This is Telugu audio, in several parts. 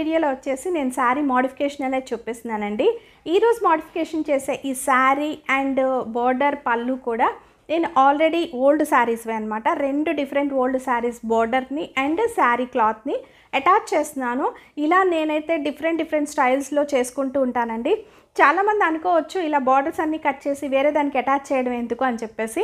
వీడియోలో వచ్చేసి నేను శారీ మోడిఫికేషన్ అనేది చూపిస్తున్నానండి ఈరోజు మోడిఫికేషన్ చేసే ఈ శారీ అండ్ బోర్డర్ పళ్ళు కూడా నేను ఆల్రెడీ ఓల్డ్ శారీస్వే అనమాట రెండు డిఫరెంట్ ఓల్డ్ శారీస్ బోర్డర్ని అండ్ శారీ క్లాత్ని అటాచ్ చేస్తున్నాను ఇలా నేనైతే డిఫరెంట్ డిఫరెంట్ స్టైల్స్లో చేసుకుంటూ ఉంటానండి చాలామంది అనుకోవచ్చు ఇలా బార్డర్స్ అన్నీ కట్ చేసి వేరే దానికి అటాచ్ చేయడం ఎందుకు అని చెప్పేసి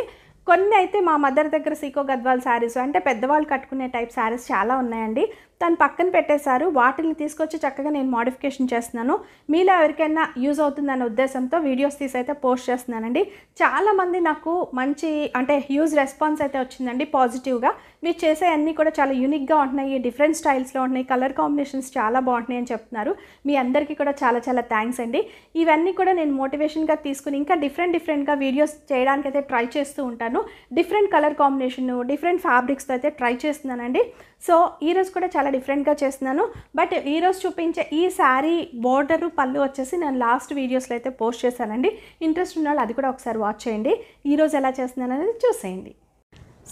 కొన్ని అయితే మా మదర్ దగ్గర సీకో గద్వాల్ శారీస్ అంటే పెద్దవాళ్ళు కట్టుకునే టైప్ శారీస్ చాలా ఉన్నాయండి తను పక్కన పెట్టేశారు వాటిని తీసుకొచ్చి చక్కగా నేను మోడిఫికేషన్ చేస్తున్నాను మీలో ఎవరికైనా యూజ్ అవుతుందనే ఉద్దేశంతో వీడియోస్ తీసి అయితే పోస్ట్ చేస్తున్నానండి చాలామంది నాకు మంచి అంటే హ్యూజ్ రెస్పాన్స్ అయితే వచ్చిందండి పాజిటివ్గా మీరు చేసే అన్నీ కూడా చాలా యూనిక్గా ఉంటున్నాయి డిఫరెంట్ స్టైల్స్లో ఉంటున్నాయి కలర్ కాంబినేషన్స్ చాలా బాగుంటున్నాయి అని చెప్తున్నారు మీ అందరికీ కూడా చాలా చాలా థ్యాంక్స్ అండి ఇవన్నీ కూడా నేను మోటివేషన్గా తీసుకుని ఇంకా డిఫరెంట్ డిఫరెంట్గా వీడియోస్ చేయడానికైతే ట్రై చేస్తూ ఉంటాను డిఫరెంట్ కలర్ కాంబినేషన్ డిఫరెంట్ ఫ్యాబ్రిక్స్తో అయితే ట్రై చేస్తున్నానండి సో ఈరోజు కూడా చాలా డిఫరెంట్గా చేస్తున్నాను బట్ ఈరోజు చూపించే ఈ శారీ బోర్డరు పళ్ళు వచ్చేసి నేను లాస్ట్ వీడియోస్లో అయితే పోస్ట్ చేశానండి ఇంట్రెస్ట్ ఉన్న వాళ్ళు అది కూడా ఒకసారి వాచ్ చేయండి ఈరోజు ఎలా చేస్తున్నాను అనేది చూసేయండి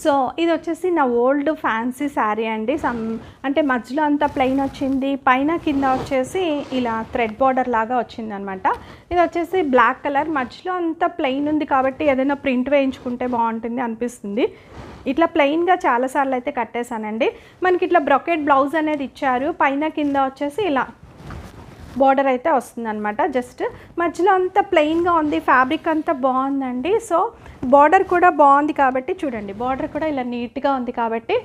సో ఇది వచ్చేసి నా ఓల్డ్ ఫ్యాన్సీ శారీ అండి సమ్ అంటే మధ్యలో అంతా ప్లెయిన్ వచ్చింది పైన కింద వచ్చేసి ఇలా థ్రెడ్ బార్డర్ లాగా వచ్చిందనమాట ఇది వచ్చేసి బ్లాక్ కలర్ మధ్యలో అంతా ప్లెయిన్ ఉంది కాబట్టి ఏదైనా ప్రింట్ వేయించుకుంటే బాగుంటుంది అనిపిస్తుంది ఇట్లా ప్లెయిన్గా చాలాసార్లు అయితే కట్టేశానండి మనకి ఇట్లా బ్రొకెట్ బ్లౌజ్ అనేది ఇచ్చారు పైన కింద వచ్చేసి ఇలా బార్డర్ అయితే వస్తుందనమాట జస్ట్ మధ్యలో అంతా ప్లెయిన్గా ఉంది ఫ్యాబ్రిక్ అంతా బాగుందండి సో బార్డర్ కూడా బాగుంది కాబట్టి చూడండి బార్డర్ కూడా ఇలా నీట్గా ఉంది కాబట్టి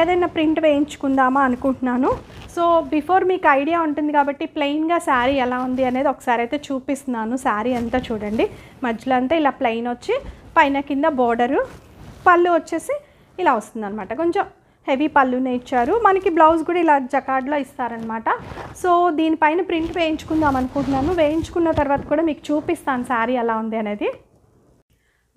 ఏదైనా ప్రింట్ వేయించుకుందామా అనుకుంటున్నాను సో బిఫోర్ మీకు ఐడియా ఉంటుంది కాబట్టి ప్లెయిన్గా శారీ ఎలా ఉంది అనేది ఒకసారి అయితే చూపిస్తున్నాను శారీ అంతా చూడండి మధ్యలో అంతా ఇలా ప్లెయిన్ వచ్చి పైన కింద బార్డరు పళ్ళు వచ్చేసి ఇలా వస్తుంది అనమాట కొంచెం హెవీ పళ్ళునే ఇచ్చారు మనకి బ్లౌజ్ కూడా ఇలా జకాడ్లో ఇస్తారనమాట సో దీనిపైన ప్రింట్ వేయించుకుందాం అనుకుంటున్నాను వేయించుకున్న తర్వాత కూడా మీకు చూపిస్తాను శారీ ఎలా ఉంది అనేది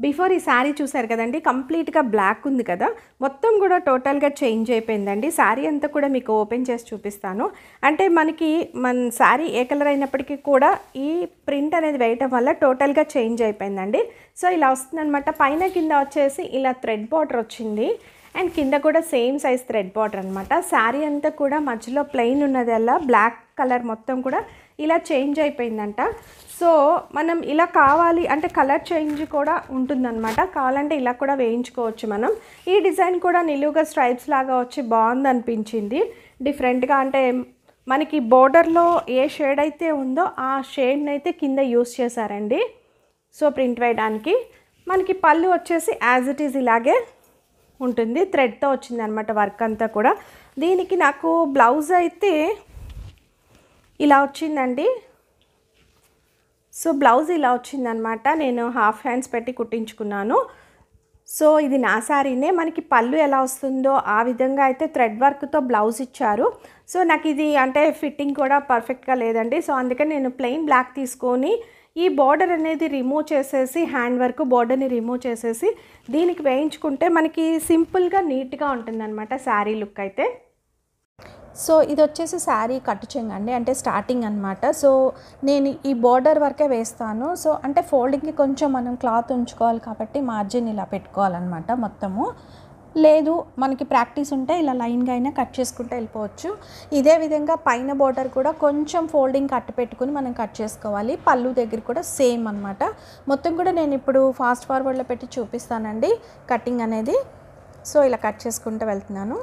బిఫోర్ ఈ శారీ చూసారు కదండి కంప్లీట్గా బ్లాక్ ఉంది కదా మొత్తం కూడా టోటల్గా చేంజ్ అయిపోయిందండి శారీ అంతా కూడా మీకు ఓపెన్ చేసి చూపిస్తాను అంటే మనకి మన శారీ ఏ కలర్ అయినప్పటికీ కూడా ఈ ప్రింట్ అనేది వేయటం వల్ల టోటల్గా చేంజ్ అయిపోయిందండి సో ఇలా వస్తుందనమాట పైన కింద వచ్చేసి ఇలా థ్రెడ్ బార్డర్ వచ్చింది అండ్ కింద కూడా సేమ్ సైజ్ థ్రెడ్ బార్డర్ అనమాట శారీ అంతా కూడా మధ్యలో ప్లెయిన్ అలా బ్లాక్ కలర్ మొత్తం కూడా ఇలా చేంజ్ అయిపోయిందంట సో మనం ఇలా కావాలి అంటే కలర్ చేంజ్ కూడా ఉంటుందన్నమాట కావాలంటే ఇలా కూడా వేయించుకోవచ్చు మనం ఈ డిజైన్ కూడా నిలువుగా స్ట్రైప్స్ లాగా వచ్చి బాగుంది అనిపించింది డిఫరెంట్గా అంటే మనకి బోర్డర్లో ఏ షేడ్ అయితే ఉందో ఆ షేడ్ని అయితే కింద యూస్ చేశారండి సో ప్రింట్ వేయడానికి మనకి పళ్ళు వచ్చేసి యాజ్ ఇట్ ఈజ్ ఇలాగే ఉంటుంది థ్రెడ్తో వచ్చిందనమాట వర్క్ అంతా కూడా దీనికి నాకు బ్లౌజ్ అయితే ఇలా వచ్చిందండి సో బ్లౌజ్ ఇలా వచ్చిందనమాట నేను హాఫ్ హ్యాండ్స్ పెట్టి కుట్టించుకున్నాను సో ఇది నా శారీనే మనకి పళ్ళు ఎలా వస్తుందో ఆ విధంగా అయితే థ్రెడ్ వర్క్తో బ్లౌజ్ ఇచ్చారు సో నాకు ఇది అంటే ఫిట్టింగ్ కూడా పర్ఫెక్ట్గా లేదండి సో అందుకని నేను ప్లెయిన్ బ్లాక్ తీసుకొని ఈ బార్డర్ అనేది రిమూవ్ చేసేసి హ్యాండ్ వర్క్ బార్డర్ని రిమూవ్ చేసేసి దీనికి వేయించుకుంటే మనకి సింపుల్గా నీట్గా అనమాట శారీ లుక్ అయితే సో ఇది వచ్చేసి శారీ కట్ చెంగు అండి అంటే స్టార్టింగ్ అనమాట సో నేను ఈ బార్డర్ వరకే వేస్తాను సో అంటే ఫోల్డింగ్కి కొంచెం మనం క్లాత్ ఉంచుకోవాలి కాబట్టి మార్జిన్ ఇలా పెట్టుకోవాలన్నమాట మొత్తము లేదు మనకి ప్రాక్టీస్ ఉంటే ఇలా లైన్గా అయినా కట్ చేసుకుంటే వెళ్ళిపోవచ్చు ఇదే విధంగా పైన బార్డర్ కూడా కొంచెం ఫోల్డింగ్ కట్ పెట్టుకుని మనం కట్ చేసుకోవాలి పళ్ళు దగ్గర కూడా సేమ్ అనమాట మొత్తం కూడా నేను ఇప్పుడు ఫాస్ట్ ఫార్వర్డ్లో పెట్టి చూపిస్తానండి కటింగ్ అనేది సో ఇలా కట్ చేసుకుంటూ వెళ్తున్నాను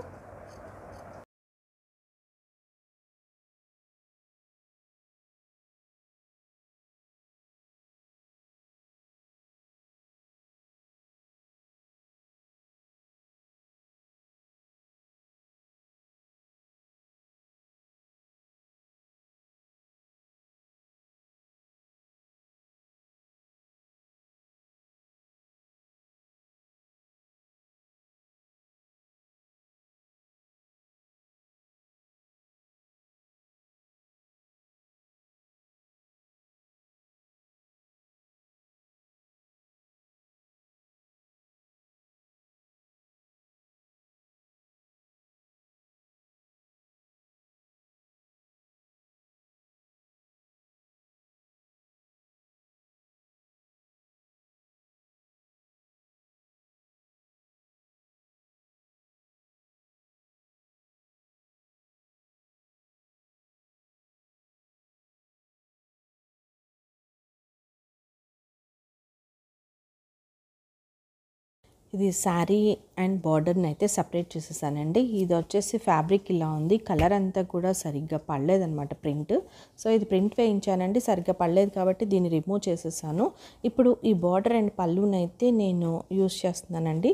ఇది శారీ అండ్ బార్డర్ని అయితే సపరేట్ చేసేసానండి ఇది వచ్చేసి ఫ్యాబ్రిక్ ఇలా ఉంది కలర్ అంతా కూడా సరిగ్గా పడలేదనమాట ప్రింట్ సో ఇది ప్రింట్ వేయించానండి సరిగ్గా పడలేదు కాబట్టి దీన్ని రిమూవ్ చేసేసాను ఇప్పుడు ఈ బార్డర్ అండ్ పళ్ళునైతే నేను యూస్ చేస్తున్నానండి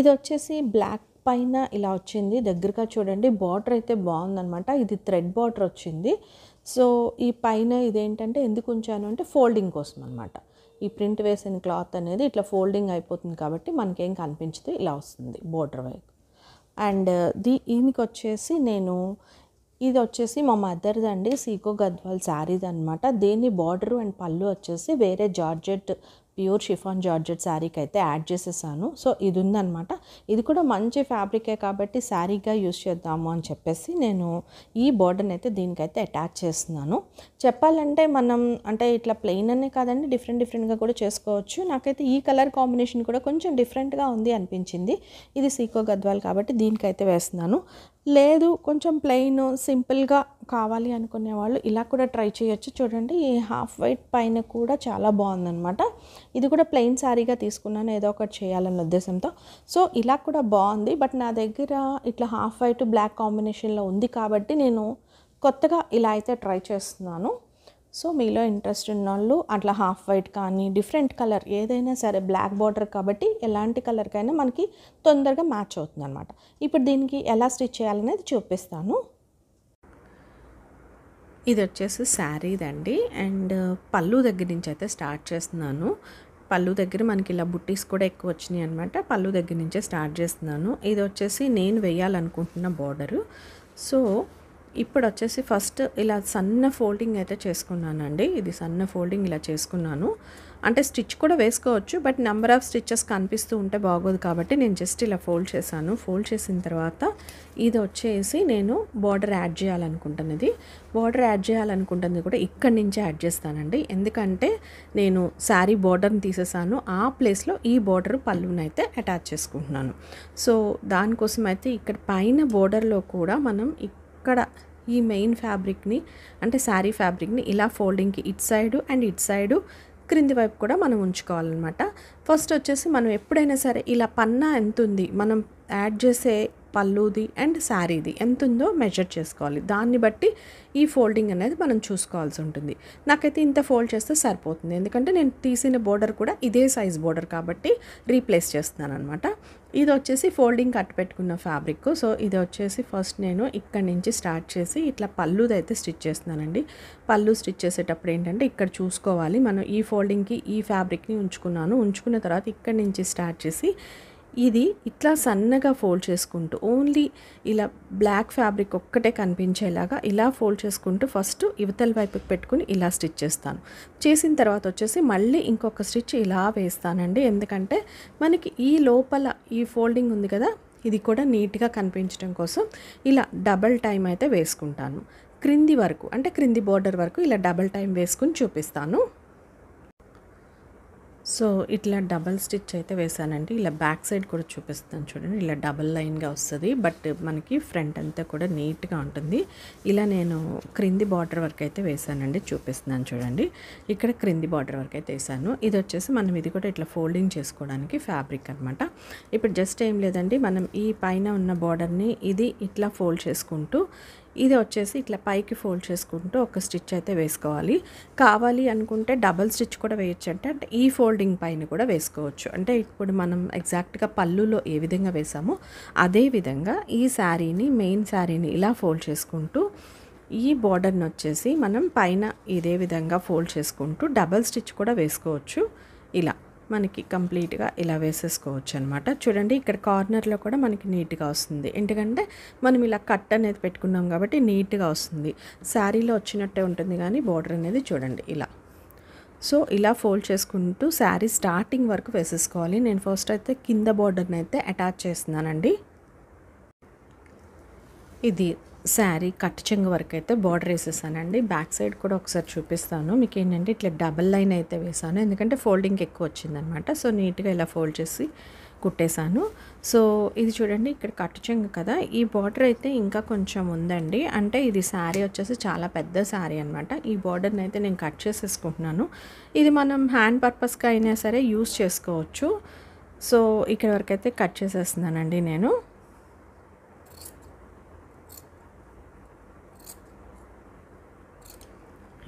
ఇది వచ్చేసి బ్లాక్ పైన ఇలా వచ్చింది దగ్గరగా చూడండి బార్డర్ అయితే బాగుందనమాట ఇది థ్రెడ్ బార్డర్ వచ్చింది సో ఈ పైన ఇదేంటంటే ఎందుకు ఉంచాను అంటే ఫోల్డింగ్ కోసం అనమాట ఈ ప్రింట్ వేసిన క్లాత్ అనేది ఇట్లా ఫోల్డింగ్ అయిపోతుంది కాబట్టి మనకేం కనిపించదు ఇలా వస్తుంది బోర్డర్ వైపు అండ్ దీ uh, దీనికి వచ్చేసి నేను ఇది వచ్చేసి మా మదర్ది అండి సీకో గద్వాల్ శారీది అనమాట దీన్ని బార్డర్ అండ్ పళ్ళు వచ్చేసి వేరే జార్జెట్ ప్యూర్ షిఫాన్ జార్జెట్ శారీకి అయితే యాడ్ చేసేసాను సో ఇది ఉందనమాట ఇది కూడా మంచి ఫ్యాబ్రికే కాబట్టి శారీగా యూస్ చేద్దాము అని చెప్పేసి నేను ఈ బోర్డర్ని అయితే దీనికైతే అటాచ్ చేస్తున్నాను చెప్పాలంటే మనం అంటే ఇట్లా ప్లెయిన్ అనే కాదండి డిఫరెంట్ డిఫరెంట్గా కూడా చేసుకోవచ్చు నాకైతే ఈ కలర్ కాంబినేషన్ కూడా కొంచెం డిఫరెంట్గా ఉంది అనిపించింది ఇది సీకో గద్వాల్ కాబట్టి దీనికైతే వేస్తున్నాను లేదు కొంచెం ప్లెయిన్ సింపుల్గా కావాలి అనుకునే వాళ్ళు ఇలా కూడా ట్రై చేయొచ్చు చూడండి ఈ హాఫ్ వైట్ పైన కూడా చాలా బాగుందనమాట ఇది కూడా ప్లెయిన్ శారీగా తీసుకున్నాను ఏదో ఒకటి చేయాలన్న ఉద్దేశంతో సో ఇలా కూడా బాగుంది బట్ నా దగ్గర ఇట్లా హాఫ్ వైట్ బ్లాక్ కాంబినేషన్లో ఉంది కాబట్టి నేను కొత్తగా ఇలా అయితే ట్రై చేస్తున్నాను సో మీలో ఇంట్రెస్ట్ ఉన్న వాళ్ళు అట్లా హాఫ్ వైట్ కానీ డిఫరెంట్ కలర్ ఏదైనా సరే బ్లాక్ బార్డర్ కాబట్టి ఎలాంటి కలర్కైనా మనకి తొందరగా మ్యాచ్ అవుతుంది అనమాట ఇప్పుడు దీనికి ఎలా స్టిచ్ చేయాలనేది చూపిస్తాను ఇది వచ్చేసి శారీదండి అండ్ పళ్ళు దగ్గర నుంచి అయితే స్టార్ట్ చేస్తున్నాను పళ్ళు దగ్గర మనకి ఇలా బుట్టీస్ కూడా ఎక్కువ వచ్చినాయి అనమాట పళ్ళు దగ్గర నుంచే స్టార్ట్ చేస్తున్నాను ఇది వచ్చేసి నేను వేయాలనుకుంటున్న బార్డరు సో ఇప్పుడు వచ్చేసి ఫస్ట్ ఇలా సన్న ఫోల్డింగ్ అయితే చేసుకున్నానండి ఇది సన్న ఫోల్డింగ్ ఇలా చేసుకున్నాను అంటే స్టిచ్ కూడా వేసుకోవచ్చు బట్ నెంబర్ ఆఫ్ స్టిచ్చెస్ కనిపిస్తూ ఉంటే బాగోదు కాబట్టి నేను జస్ట్ ఇలా ఫోల్డ్ చేశాను ఫోల్డ్ చేసిన తర్వాత ఇది వచ్చేసి నేను బార్డర్ యాడ్ చేయాలనుకుంటున్నది బార్డర్ యాడ్ చేయాలనుకుంటుంది కూడా ఇక్కడి నుంచే యాడ్ చేస్తానండి ఎందుకంటే నేను శారీ బార్డర్ని తీసేసాను ఆ ప్లేస్లో ఈ బార్డర్ పళ్ళుని అయితే అటాచ్ చేసుకుంటున్నాను సో దానికోసం అయితే ఇక్కడ పైన బార్డర్లో కూడా మనం అక్కడ ఈ మెయిన్ ఫ్యాబ్రిక్ని అంటే శారీ ఫ్యాబ్రిక్ని ఇలా ఫోల్డింగ్కి ఇట్ సైడు అండ్ ఇట్ సైడు క్రింది వైపు కూడా మనం ఉంచుకోవాలన్నమాట ఫస్ట్ వచ్చేసి మనం ఎప్పుడైనా సరే ఇలా పన్నా ఎంత ఉంది మనం యాడ్ చేసే పళ్ళుది అండ్ శారీది ఎంత ఉందో మెజర్ చేసుకోవాలి దాన్ని బట్టి ఈ ఫోల్డింగ్ అనేది మనం చూసుకోవాల్సి ఉంటుంది నాకైతే ఇంత ఫోల్డ్ చేస్తే సరిపోతుంది ఎందుకంటే నేను తీసిన బోర్డర్ కూడా ఇదే సైజ్ బోర్డర్ కాబట్టి రీప్లేస్ చేస్తున్నాను అనమాట ఇది వచ్చేసి ఫోల్డింగ్ కట్ పెట్టుకున్న ఫ్యాబ్రిక్ సో ఇది వచ్చేసి ఫస్ట్ నేను ఇక్కడ నుంచి స్టార్ట్ చేసి ఇట్లా పళ్ళుది అయితే స్టిచ్ చేస్తున్నానండి పళ్ళు స్టిచ్ చేసేటప్పుడు ఏంటంటే ఇక్కడ చూసుకోవాలి మనం ఈ ఫోల్డింగ్కి ఈ ఫ్యాబ్రిక్ని ఉంచుకున్నాను ఉంచుకున్న తర్వాత ఇక్కడ నుంచి స్టార్ట్ చేసి ఇది ఇట్లా సన్నగా ఫోల్డ్ చేసుకుంటూ ఓన్లీ ఇలా బ్లాక్ ఫ్యాబ్రిక్ ఒక్కటే కనిపించేలాగా ఇలా ఫోల్డ్ చేసుకుంటూ ఫస్ట్ ఇవతల వైపుకి పెట్టుకుని ఇలా స్టిచ్ చేస్తాను చేసిన తర్వాత వచ్చేసి మళ్ళీ ఇంకొక స్టిచ్ ఇలా వేస్తానండి ఎందుకంటే మనకి ఈ లోపల ఈ ఫోల్డింగ్ ఉంది కదా ఇది కూడా నీట్గా కనిపించడం కోసం ఇలా డబల్ టైం అయితే వేసుకుంటాను క్రింది వరకు అంటే క్రింది బోర్డర్ వరకు ఇలా డబల్ టైం వేసుకుని చూపిస్తాను సో ఇట్లా డబల్ స్టిచ్ అయితే వేసానండి ఇలా బ్యాక్ సైడ్ కూడా చూపిస్తాను చూడండి ఇలా డబల్ లైన్గా వస్తుంది బట్ మనకి ఫ్రంట్ అంతా కూడా నీట్గా ఉంటుంది ఇలా నేను క్రింది బార్డర్ వరకు అయితే వేసానండి చూపిస్తున్నాను చూడండి ఇక్కడ క్రింది బార్డర్ వరకు అయితే వేసాను ఇది వచ్చేసి మనం ఇది కూడా ఇట్లా ఫోల్డింగ్ చేసుకోవడానికి ఫ్యాబ్రిక్ అనమాట ఇప్పుడు జస్ట్ ఏం లేదండి మనం ఈ పైన ఉన్న బార్డర్ని ఇది ఇట్లా ఫోల్డ్ చేసుకుంటూ ఇది వచ్చేసి ఇట్లా పైకి ఫోల్డ్ చేసుకుంటూ ఒక స్టిచ్ అయితే వేసుకోవాలి కావాలి అనుకుంటే డబల్ స్టిచ్ కూడా వేయచ్చు అంటే అంటే ఈ ఫోల్డింగ్ పైన కూడా వేసుకోవచ్చు అంటే ఇప్పుడు మనం ఎగ్జాక్ట్గా పళ్ళులో ఏ విధంగా వేసామో అదే విధంగా ఈ శారీని మెయిన్ శారీని ఇలా ఫోల్డ్ చేసుకుంటూ ఈ బార్డర్ని వచ్చేసి మనం పైన ఇదే విధంగా ఫోల్డ్ చేసుకుంటూ డబల్ స్టిచ్ కూడా వేసుకోవచ్చు ఇలా మనకి కంప్లీట్గా ఇలా వేసేసుకోవచ్చు అనమాట చూడండి ఇక్కడ కార్నర్లో కూడా మనకి నీట్గా వస్తుంది ఎందుకంటే మనం ఇలా కట్ అనేది పెట్టుకున్నాం కాబట్టి నీట్గా వస్తుంది శారీలో వచ్చినట్టే ఉంటుంది కానీ బార్డర్ అనేది చూడండి ఇలా సో ఇలా ఫోల్డ్ చేసుకుంటూ శారీ స్టార్టింగ్ వరకు వేసేసుకోవాలి నేను ఫస్ట్ అయితే కింద బార్డర్ని అయితే అటాచ్ చేస్తున్నానండి ఇది శారీ కట్ చెంగు వరకు అయితే బార్డర్ వేసేసానండి బ్యాక్ సైడ్ కూడా ఒకసారి చూపిస్తాను మీకు ఏంటంటే ఇట్లా డబల్ లైన్ అయితే వేసాను ఎందుకంటే ఫోల్డింగ్ ఎక్కువ వచ్చిందనమాట సో నీట్గా ఇలా ఫోల్డ్ చేసి కుట్టేశాను సో ఇది చూడండి ఇక్కడ కట్టు చెంగు కదా ఈ బార్డర్ అయితే ఇంకా కొంచెం ఉందండి అంటే ఇది శారీ వచ్చేసి చాలా పెద్ద శారీ అనమాట ఈ బార్డర్ని అయితే నేను కట్ చేసేసుకుంటున్నాను ఇది మనం హ్యాండ్ పర్పస్గా అయినా సరే యూస్ చేసుకోవచ్చు సో ఇక్కడ వరకైతే కట్ చేసేస్తున్నానండి నేను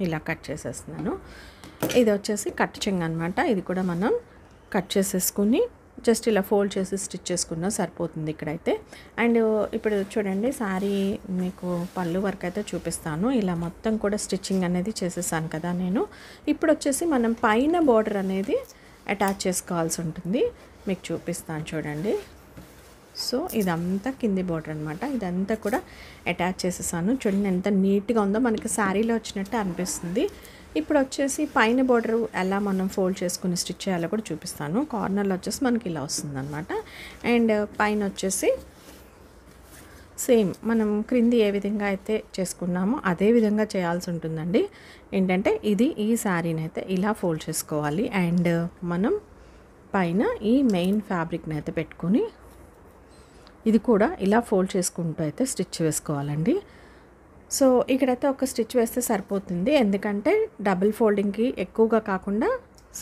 ఇలా కట్ చేసేస్తున్నాను ఇది వచ్చేసి కట్ చెంగ్ అనమాట ఇది కూడా మనం కట్ చేసేసుకుని జస్ట్ ఇలా ఫోల్డ్ చేసి స్టిచ్ చేసుకున్నా సరిపోతుంది ఇక్కడైతే అండ్ ఇప్పుడు చూడండి సారీ మీకు పళ్ళు వరకు అయితే చూపిస్తాను ఇలా మొత్తం కూడా స్టిచ్చింగ్ అనేది చేసేసాను కదా నేను ఇప్పుడు వచ్చేసి మనం పైన బార్డర్ అనేది అటాచ్ చేసుకోవాల్సి ఉంటుంది మీకు చూపిస్తాను చూడండి సో ఇదంతా కింది బోర్డర్ అనమాట ఇదంతా కూడా అటాచ్ చేసేసాను చూడండి ఎంత నీట్గా ఉందో మనకి శారీలో వచ్చినట్టు అనిపిస్తుంది ఇప్పుడు వచ్చేసి పైన బోర్డర్ ఎలా మనం ఫోల్డ్ చేసుకుని స్టిచ్ చేయాలో కూడా చూపిస్తాను కార్నర్లో వచ్చేసి మనకి ఇలా వస్తుందన్నమాట అండ్ పైన వచ్చేసి సేమ్ మనం క్రింది ఏ విధంగా అయితే చేసుకున్నామో అదే విధంగా చేయాల్సి ఉంటుందండి ఏంటంటే ఇది ఈ శారీని అయితే ఇలా ఫోల్డ్ చేసుకోవాలి అండ్ మనం పైన ఈ మెయిన్ ఫ్యాబ్రిక్ని అయితే పెట్టుకుని ఇది కూడా ఇలా ఫోల్డ్ చేసుకుంటూ అయితే స్టిచ్ వేసుకోవాలండి సో ఇక్కడైతే ఒక స్టిచ్ వేస్తే సరిపోతుంది ఎందుకంటే డబుల్ ఫోల్డింగ్కి ఎక్కువగా కాకుండా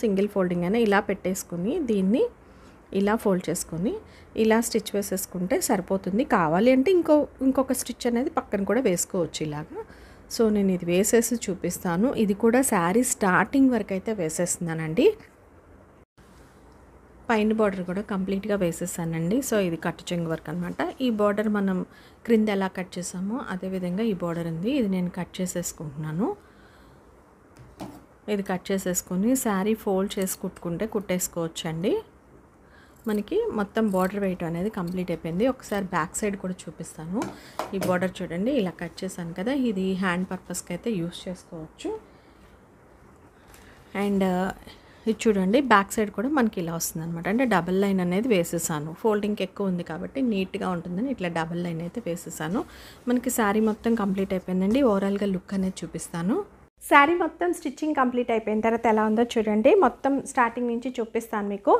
సింగిల్ ఫోల్డింగ్ అయినా ఇలా పెట్టేసుకుని దీన్ని ఇలా ఫోల్డ్ చేసుకొని ఇలా స్టిచ్ వేసేసుకుంటే సరిపోతుంది కావాలి అంటే ఇంకో ఇంకొక స్టిచ్ అనేది పక్కన కూడా వేసుకోవచ్చు ఇలాగా సో నేను ఇది వేసేసి చూపిస్తాను ఇది కూడా శారీ స్టార్టింగ్ వరకు అయితే వేసేస్తున్నానండి పైన బార్డర్ కూడా కంప్లీట్గా వేసేసానండి సో ఇది కట్ చెంగు వర్క్ అనమాట ఈ బార్డర్ మనం క్రింద ఎలా కట్ చేసామో అదేవిధంగా ఈ బార్డర్ ఉంది ఇది నేను కట్ చేసేసుకుంటున్నాను ఇది కట్ చేసేసుకుని శారీ ఫోల్డ్ చేసి కుట్టుకుంటే కుట్టేసుకోవచ్చండి మనకి మొత్తం బార్డర్ వేయటం అనేది కంప్లీట్ అయిపోయింది ఒకసారి బ్యాక్ సైడ్ కూడా చూపిస్తాను ఈ బార్డర్ చూడండి ఇలా కట్ చేశాను కదా ఇది హ్యాండ్ పర్పస్కి అయితే యూస్ చేసుకోవచ్చు అండ్ ఇది చూడండి బ్యాక్ సైడ్ కూడా మనకి ఇలా వస్తుంది అనమాట అంటే డబల్ లైన్ అనేది వేసేసాను ఫోల్డింగ్కి ఎక్కువ ఉంది కాబట్టి నీట్గా ఉంటుందని ఇట్లా డబల్ లైన్ అయితే వేసేసాను మనకి శారీ మొత్తం కంప్లీట్ అయిపోయిందండి ఓవరాల్గా లుక్ అనేది చూపిస్తాను శారీ మొత్తం స్టిచ్చింగ్ కంప్లీట్ అయిపోయిన తర్వాత ఎలా ఉందో చూడండి మొత్తం స్టార్టింగ్ నుంచి చూపిస్తాను మీకు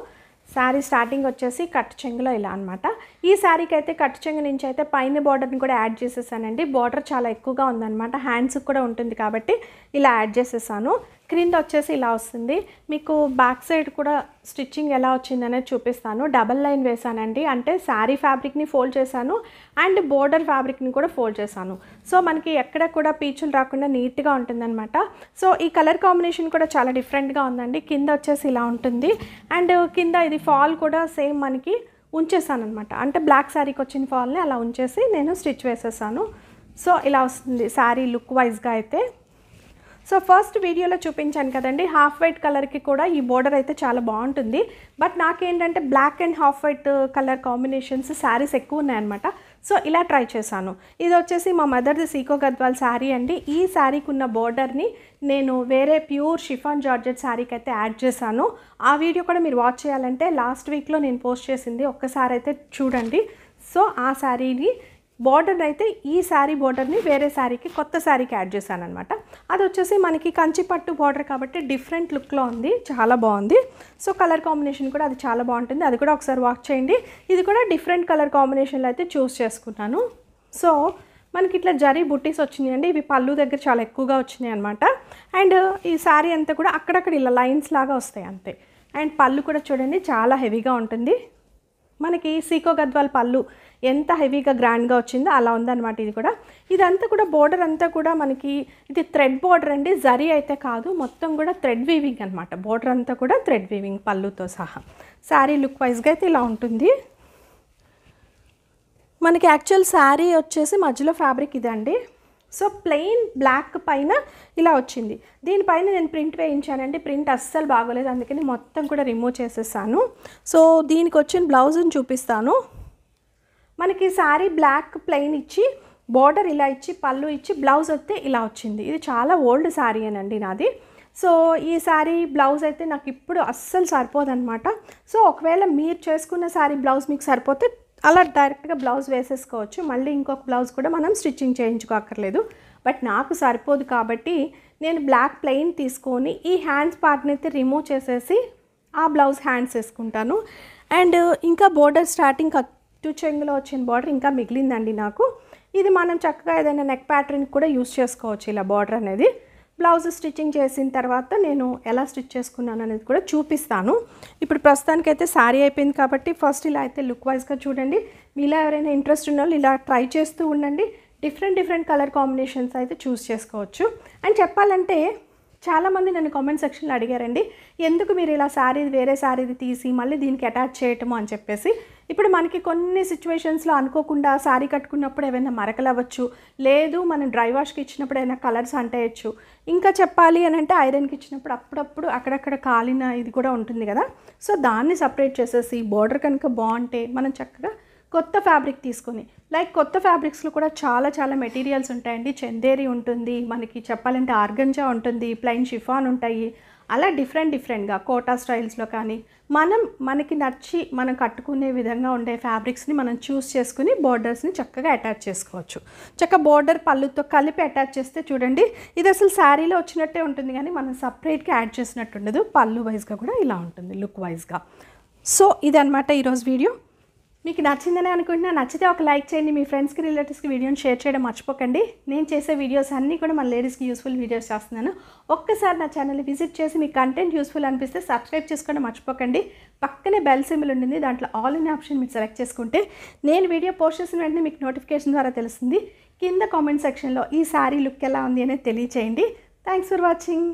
శారీ స్టార్టింగ్ వచ్చేసి కట్ చెంగులో ఇలా అనమాట ఈ శారీకి అయితే కట్ చెంగు నుంచి అయితే పైన బార్డర్ని కూడా యాడ్ చేసేసానండి బార్డర్ చాలా ఎక్కువగా ఉందన్నమాట హ్యాండ్స్కి కూడా ఉంటుంది కాబట్టి ఇలా యాడ్ చేసేసాను క్రింద వచ్చేసి ఇలా వస్తుంది మీకు బ్యాక్ సైడ్ కూడా స్టిచ్చింగ్ ఎలా వచ్చిందనేది చూపిస్తాను డబల్ లైన్ వేసానండి అంటే శారీ ఫ్యాబ్రిక్ని ఫోల్డ్ చేశాను అండ్ బోర్డర్ ఫ్యాబ్రిక్ని కూడా ఫోల్డ్ చేశాను సో మనకి ఎక్కడ కూడా పీచులు రాకుండా నీట్గా ఉంటుందన్నమాట సో ఈ కలర్ కాంబినేషన్ కూడా చాలా డిఫరెంట్గా ఉందండి కింద వచ్చేసి ఇలా ఉంటుంది అండ్ కింద ఇది ఫాల్ కూడా సేమ్ మనకి ఉంచేసాను అనమాట అంటే బ్లాక్ శారీకి వచ్చిన ఫాల్ని అలా ఉంచేసి నేను స్టిచ్ వేసేసాను సో ఇలా వస్తుంది శారీ లుక్ వైజ్గా అయితే సో ఫస్ట్ వీడియోలో చూపించాను కదండి హాఫ్ వైట్ కలర్కి కూడా ఈ బోర్డర్ అయితే చాలా బాగుంటుంది బట్ నాకేంటంటే black and half white colour combinations saris ఎక్కువ ఉన్నాయన్నమాట సో ఇలా ట్రై చేశాను ఇది వచ్చేసి మా మదర్ది సీకో గద్వాల్ శారీ అండి ఈ శారీకి ఉన్న బోర్డర్ని నేను వేరే ప్యూర్ షిఫాన్ జార్జెట్ శారీకి అయితే యాడ్ చేశాను ఆ వీడియో కూడా మీరు వాచ్ చేయాలంటే లాస్ట్ వీక్లో నేను పోస్ట్ చేసింది ఒక్కసారి అయితే చూడండి సో ఆ శారీని బార్డర్ అయితే ఈ శారీ బార్డర్ని వేరే శారీకి కొత్త శారీకి యాడ్ చేశాను అనమాట అది వచ్చేసి మనకి కంచి పట్టు బార్డర్ కాబట్టి డిఫరెంట్ లుక్లో ఉంది చాలా బాగుంది సో కలర్ కాంబినేషన్ కూడా అది చాలా బాగుంటుంది అది కూడా ఒకసారి వాక్ చేయండి ఇది కూడా డిఫరెంట్ కలర్ కాంబినేషన్లో అయితే చూస్ చేసుకున్నాను సో మనకి ఇట్లా జరీ బుట్టీస్ వచ్చినాయండి ఇవి పళ్ళు దగ్గర చాలా ఎక్కువగా వచ్చినాయి అనమాట అండ్ ఈ శారీ అంతా కూడా అక్కడక్కడ ఇలా లైన్స్ లాగా వస్తాయి అంతే అండ్ పళ్ళు కూడా చూడండి చాలా హెవీగా ఉంటుంది మనకి సీకో గద్వాల్ పళ్ళు ఎంత హెవీగా గ్రాండ్గా వచ్చిందో అలా ఉందన్నమాట ఇది కూడా ఇదంతా కూడా బోర్డర్ అంతా కూడా మనకి ఇది థ్రెడ్ బోర్డర్ అండి జరీ అయితే కాదు మొత్తం కూడా థ్రెడ్ వీవింగ్ అనమాట బోర్డర్ అంతా కూడా థ్రెడ్ వీవింగ్ పళ్ళుతో సహా శారీ లుక్ వైజ్గా అయితే ఇలా ఉంటుంది మనకి యాక్చువల్ శారీ వచ్చేసి మధ్యలో ఫ్యాబ్రిక్ ఇదండి సో ప్లెయిన్ బ్లాక్ పైన ఇలా వచ్చింది దీనిపైన నేను ప్రింట్ వేయించానండి ప్రింట్ అస్సలు బాగోలేదు అందుకని మొత్తం కూడా రిమూవ్ చేసేసాను సో దీనికి వచ్చిన బ్లౌజ్ని చూపిస్తాను మనకి శారీ బ్లాక్ ప్లెయిన్ ఇచ్చి బార్డర్ ఇలా ఇచ్చి పళ్ళు ఇచ్చి బ్లౌజ్ అయితే ఇలా వచ్చింది ఇది చాలా ఓల్డ్ శారీ అనండి నాది సో ఈ శారీ బ్లౌజ్ అయితే నాకు ఇప్పుడు అస్సలు సరిపోదనమాట సో ఒకవేళ మీరు చేసుకున్న శారీ బ్లౌజ్ మీకు సరిపోతే అలా డైరెక్ట్గా బ్లౌజ్ వేసేసుకోవచ్చు మళ్ళీ ఇంకొక బ్లౌజ్ కూడా మనం స్టిచ్చింగ్ చేయించుకోక్కర్లేదు బట్ నాకు సరిపోదు కాబట్టి నేను బ్లాక్ ప్లెయిన్ తీసుకొని ఈ హ్యాండ్స్ పార్ట్ని అయితే రిమూవ్ చేసేసి ఆ బ్లౌజ్ హ్యాండ్స్ వేసుకుంటాను అండ్ ఇంకా బోర్డర్ స్టార్టింగ్ టూ చెంగులో వచ్చిన బార్డర్ ఇంకా మిగిలిందండి నాకు ఇది మనం చక్కగా ఏదైనా నెక్ ప్యాటర్న్ కూడా యూస్ చేసుకోవచ్చు ఇలా బార్డర్ అనేది బ్లౌజ్ స్టిచ్చింగ్ చేసిన తర్వాత నేను ఎలా స్టిచ్ చేసుకున్నాను అనేది కూడా చూపిస్తాను ఇప్పుడు ప్రస్తుతానికి అయితే శారీ అయిపోయింది కాబట్టి ఫస్ట్ ఇలా అయితే లుక్ వైజ్గా చూడండి మీలో ఎవరైనా ఇంట్రెస్ట్ ఉన్న ఇలా ట్రై చేస్తూ ఉండండి డిఫరెంట్ డిఫరెంట్ కలర్ కాంబినేషన్స్ అయితే చూస్ చేసుకోవచ్చు అండ్ చెప్పాలంటే చాలామంది నన్ను కామెంట్ సెక్షన్లో అడిగారండి ఎందుకు మీరు ఇలా శారీ వేరే శారీది తీసి మళ్ళీ దీనికి అటాచ్ చేయటము అని చెప్పేసి ఇప్పుడు మనకి కొన్ని సిచ్యువేషన్స్లో అనుకోకుండా శారీ కట్టుకున్నప్పుడు ఏమైనా మరకలు అవ్వచ్చు లేదు మనం డ్రై వాష్కి ఇచ్చినప్పుడు ఏమైనా కలర్స్ అంటేయచ్చు ఇంకా చెప్పాలి అని అంటే ఐరన్కి ఇచ్చినప్పుడు అప్పుడప్పుడు అక్కడక్కడ కాలిన ఇది కూడా ఉంటుంది కదా సో దాన్ని సపరేట్ చేసేసి బార్డర్ కనుక బాగుంటే మనం చక్కగా కొత్త ఫ్యాబ్రిక్ తీసుకొని లైక్ కొత్త ఫ్యాబ్రిక్స్లో కూడా చాలా చాలా మెటీరియల్స్ ఉంటాయండి చందేరి ఉంటుంది మనకి చెప్పాలంటే ఆర్గంజా ఉంటుంది ప్లెయిన్ షిఫాన్ ఉంటాయి అలా డిఫరెంట్ డిఫరెంట్గా కోటా స్టైల్స్లో కానీ మనం మనకి నచ్చి మనం కట్టుకునే విధంగా ఉండే ఫ్యాబ్రిక్స్ని మనం చూస్ చేసుకుని బోర్డర్స్ని చక్కగా అటాచ్ చేసుకోవచ్చు చక్క బోర్డర్ పళ్ళుతో కలిపి అటాచ్ చేస్తే చూడండి ఇది అసలు శారీలో వచ్చినట్టే ఉంటుంది కానీ మనం సపరేట్గా యాడ్ చేసినట్టు ఉండదు పళ్ళు వైజ్గా కూడా ఇలా ఉంటుంది లుక్ వైజ్గా సో ఇదనమాట ఈరోజు వీడియో మీకు నచ్చిందని అనుకుంటున్నా నచ్చితే ఒక లైక్ చేయండి మీ ఫ్రెండ్స్కి రిలేటివ్స్కి వీడియోని షేర్ చేయడం మర్చిపోకండి నేను చేసే వీడియోస్ అన్నీ కూడా మన లేడీస్కి యూస్ఫుల్ వీడియోస్ చేస్తున్నాను ఒక్కసారి నా ఛానల్ విజిట్ చేసి మీ కంటెంట్ యూస్ఫుల్ అనిపిస్తే సబ్స్క్రైబ్ చేసుకోవడం మర్చిపోకండి పక్కనే బెల్ సిమ్లు ఉంటుంది దాంట్లో ఆల్ ఇన్ ఆప్షన్ మీరు సెలెక్ట్ చేసుకుంటే నేను వీడియో పోస్ట్ చేసిన వెంటనే మీకు నోటిఫికేషన్ ద్వారా తెలుస్తుంది కింద కామెంట్ సెక్షన్లో ఈ శారీ లుక్ ఎలా ఉంది అనేది తెలియచేయండి థ్యాంక్స్ ఫర్ వాచింగ్